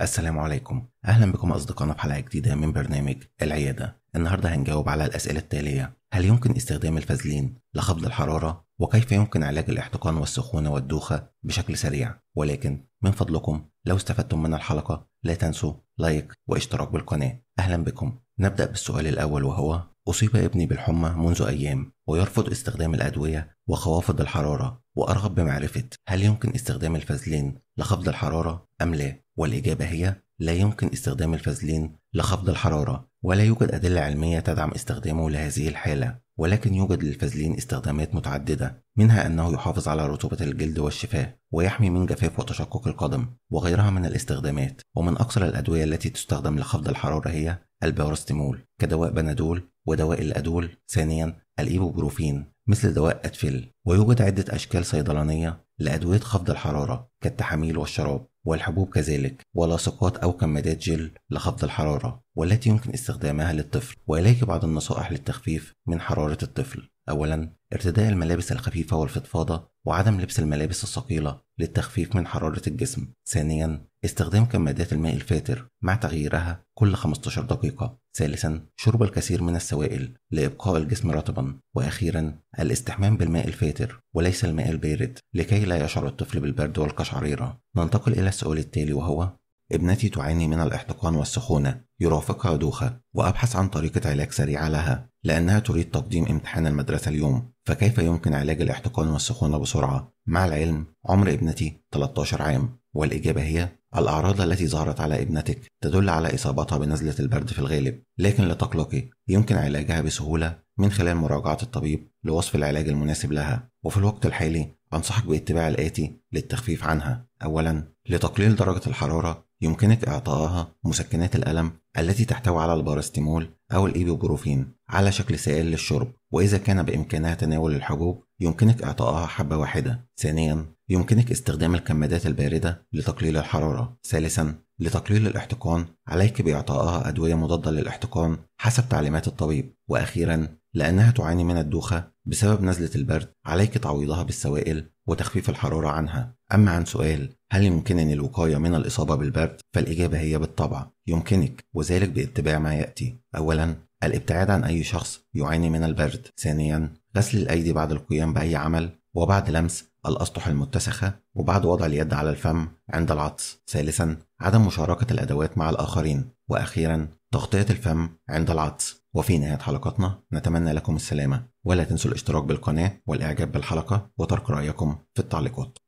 السلام عليكم اهلا بكم اصدقائنا في حلقه جديده من برنامج العياده النهارده هنجاوب على الاسئله التاليه هل يمكن استخدام الفازلين لخفض الحراره وكيف يمكن علاج الاحتقان والسخونه والدوخه بشكل سريع ولكن من فضلكم لو استفدتم من الحلقه لا تنسوا لايك واشتراك بالقناه اهلا بكم نبدا بالسؤال الاول وهو أصيب ابني بالحمى منذ أيام ويرفض استخدام الأدوية وخوافض الحرارة وأرغب بمعرفة هل يمكن استخدام الفازلين لخفض الحرارة أم لا؟ والإجابة هي لا يمكن استخدام الفازلين لخفض الحرارة ولا يوجد أدلة علمية تدعم استخدامه لهذه الحالة ولكن يوجد للفازلين استخدامات متعددة منها أنه يحافظ على رطوبة الجلد والشفاء ويحمي من جفاف وتشقق القدم وغيرها من الاستخدامات ومن أكثر الأدوية التي تستخدم لخفض الحرارة هي الباراستيمول كدواء بنادول ودواء الأدول ثانيا الإيبوبروفين مثل دواء أدفيل ويوجد عدة أشكال صيدلانية لأدوية خفض الحرارة كالتحاميل والشراب والحبوب كذلك ولاصقات أو كمادات جل لخفض الحرارة والتي يمكن استخدامها للطفل وإليك بعض النصائح للتخفيف من حرارة الطفل أولا ارتداء الملابس الخفيفة والفضفاضة وعدم لبس الملابس الثقيلة للتخفيف من حرارة الجسم. ثانيا استخدام كمادات الماء الفاتر مع تغييرها كل 15 دقيقة. ثالثا شرب الكثير من السوائل لإبقاء الجسم رطبا. وأخيرا الاستحمام بالماء الفاتر وليس الماء البارد لكي لا يشعر الطفل بالبرد والقشعريرة. ننتقل إلى السؤال التالي وهو ابنتي تعاني من الاحتقان والسخونة يرافقها دوخة وأبحث عن طريقة علاج سريعة لها لأنها تريد تقديم امتحان المدرسة اليوم فكيف يمكن علاج الاحتقان والسخونة بسرعة مع العلم عمر ابنتي 13 عام والإجابة هي الأعراض التي ظهرت على ابنتك تدل على إصابتها بنزلة البرد في الغالب لكن لا تقلقي يمكن علاجها بسهولة من خلال مراجعة الطبيب لوصف العلاج المناسب لها وفي الوقت الحالي أنصحك باتباع الآتي للتخفيف عنها أولا لتقليل درجة الحرارة يمكنك إعطائها مسكنات الألم التي تحتوي على الباراستيمول أو الإيبوبروفين على شكل سائل للشرب وإذا كان بإمكانها تناول الحبوب يمكنك إعطائها حبة واحدة ثانيا يمكنك استخدام الكمادات الباردة لتقليل الحرارة ثالثا لتقليل الاحتقان عليك بإعطائها أدوية مضادة للاحتقان حسب تعليمات الطبيب وأخيرا لأنها تعاني من الدوخة بسبب نزلة البرد عليك تعويضها بالسوائل وتخفيف الحرارة عنها أما عن سؤال هل يمكنني الوقاية من الإصابة بالبرد؟ فالإجابة هي بالطبع يمكنك وذلك باتباع ما يأتي أولا الابتعاد عن أي شخص يعاني من البرد ثانيا غسل الأيدي بعد القيام بأي عمل وبعد لمس الأسطح المتسخة وبعد وضع اليد على الفم عند العطس ثالثا عدم مشاركة الأدوات مع الآخرين وأخيرا تغطية الفم عند العطس وفي نهاية حلقتنا نتمنى لكم السلامة ولا تنسوا الاشتراك بالقناة والإعجاب بالحلقة وترك رأيكم في التعليقات